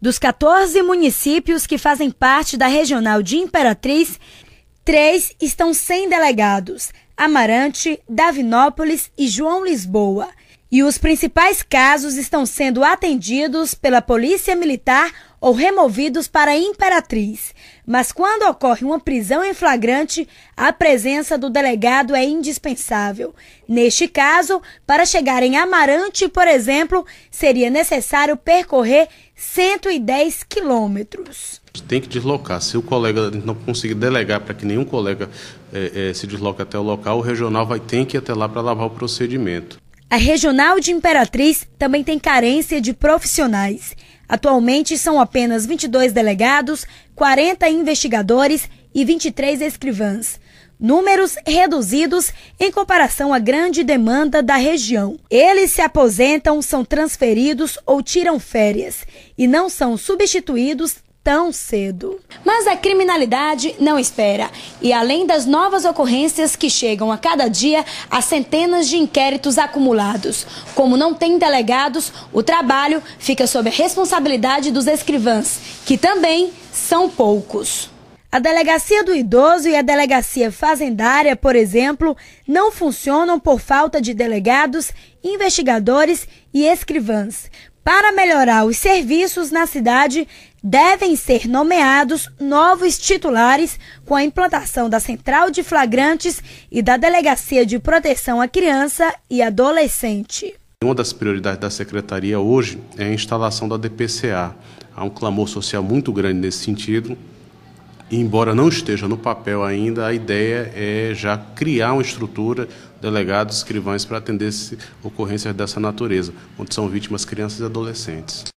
Dos 14 municípios que fazem parte da regional de Imperatriz, três estão sem delegados: Amarante, Davinópolis e João Lisboa. E os principais casos estão sendo atendidos pela Polícia Militar ou removidos para a Imperatriz. Mas quando ocorre uma prisão em flagrante, a presença do delegado é indispensável. Neste caso, para chegar em Amarante, por exemplo, seria necessário percorrer 110 quilômetros. Tem que deslocar. Se o colega não conseguir delegar para que nenhum colega eh, eh, se desloque até o local, o regional vai ter que ir até lá para lavar o procedimento. A regional de Imperatriz também tem carência de profissionais. Atualmente são apenas 22 delegados, 40 investigadores e 23 escrivãs. Números reduzidos em comparação à grande demanda da região. Eles se aposentam, são transferidos ou tiram férias e não são substituídos tão cedo. Mas a criminalidade não espera. E além das novas ocorrências que chegam a cada dia, há centenas de inquéritos acumulados. Como não tem delegados, o trabalho fica sob a responsabilidade dos escrivãs, que também são poucos. A delegacia do idoso e a delegacia fazendária, por exemplo, não funcionam por falta de delegados, investigadores e escrivãs. Para melhorar os serviços na cidade, devem ser nomeados novos titulares com a implantação da Central de Flagrantes e da Delegacia de Proteção à Criança e Adolescente. Uma das prioridades da secretaria hoje é a instalação da DPCA. Há um clamor social muito grande nesse sentido embora não esteja no papel ainda, a ideia é já criar uma estrutura, delegados, escrivães, para atender ocorrências dessa natureza, onde são vítimas crianças e adolescentes.